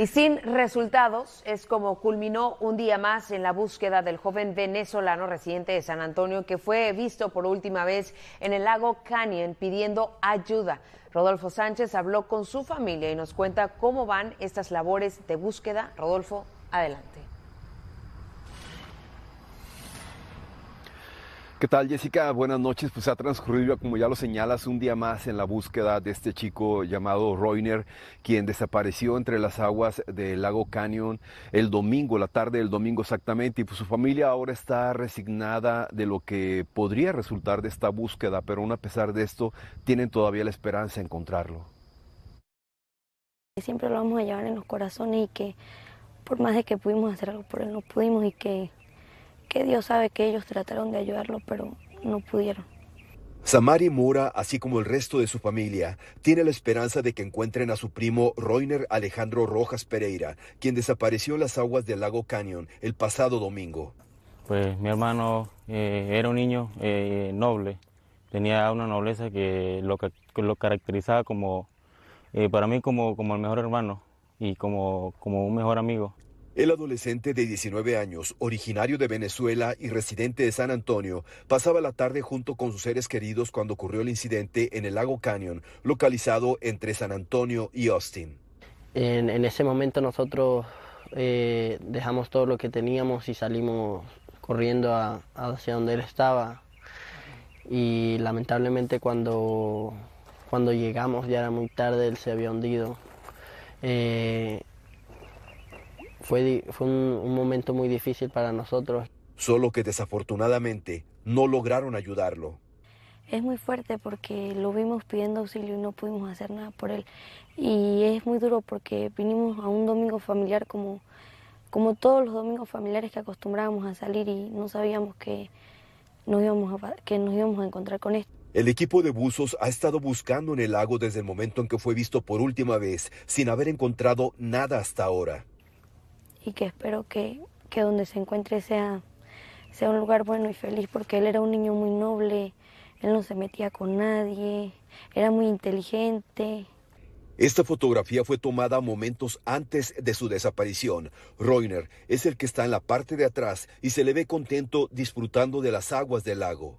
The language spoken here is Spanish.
Y sin resultados es como culminó un día más en la búsqueda del joven venezolano residente de San Antonio que fue visto por última vez en el lago Canyon pidiendo ayuda. Rodolfo Sánchez habló con su familia y nos cuenta cómo van estas labores de búsqueda. Rodolfo, adelante. ¿Qué tal Jessica? Buenas noches. Pues ha transcurrido, como ya lo señalas, un día más en la búsqueda de este chico llamado Reiner, quien desapareció entre las aguas del lago Canyon el domingo, la tarde del domingo exactamente, y pues su familia ahora está resignada de lo que podría resultar de esta búsqueda, pero aún a pesar de esto, tienen todavía la esperanza de encontrarlo. Siempre lo vamos a llevar en los corazones y que por más de que pudimos hacer algo por él, no pudimos y que que Dios sabe que ellos trataron de ayudarlo, pero no pudieron. Samari Mura, así como el resto de su familia, tiene la esperanza de que encuentren a su primo Reiner Alejandro Rojas Pereira, quien desapareció en las aguas del lago Canyon el pasado domingo. Pues mi hermano eh, era un niño eh, noble, tenía una nobleza que lo, que caracterizaba como, eh, para mí como, el mejor hermano y como, como un mejor amigo. El adolescente de 19 años, originario de Venezuela y residente de San Antonio, pasaba la tarde junto con sus seres queridos cuando ocurrió el incidente en el lago Canyon, localizado entre San Antonio y Austin. En, ese momento nosotros eh, dejamos todo lo que teníamos y salimos corriendo hacia donde él estaba. Y lamentablemente cuando, cuando llegamos ya era muy tarde, él se había hundido. Eh, fue, un, momento muy difícil para nosotros. Solo que desafortunadamente no lograron ayudarlo. Es muy fuerte porque lo vimos pidiendo auxilio y no pudimos hacer nada por él. Y es muy duro porque vinimos a un domingo familiar como, como todos los domingos familiares que acostumbrábamos a salir y no sabíamos que nos íbamos a, que nos íbamos a encontrar con esto. El equipo de buzos ha estado buscando en el lago desde el momento en que fue visto por última vez, sin haber encontrado nada hasta ahora y que espero que, donde se encuentre sea, sea un lugar bueno y feliz porque él era un niño muy noble, él no se metía con nadie, era muy inteligente. Esta fotografía fue tomada momentos antes de su desaparición. Reiner es el que está en la parte de atrás y se le ve contento disfrutando de las aguas del lago.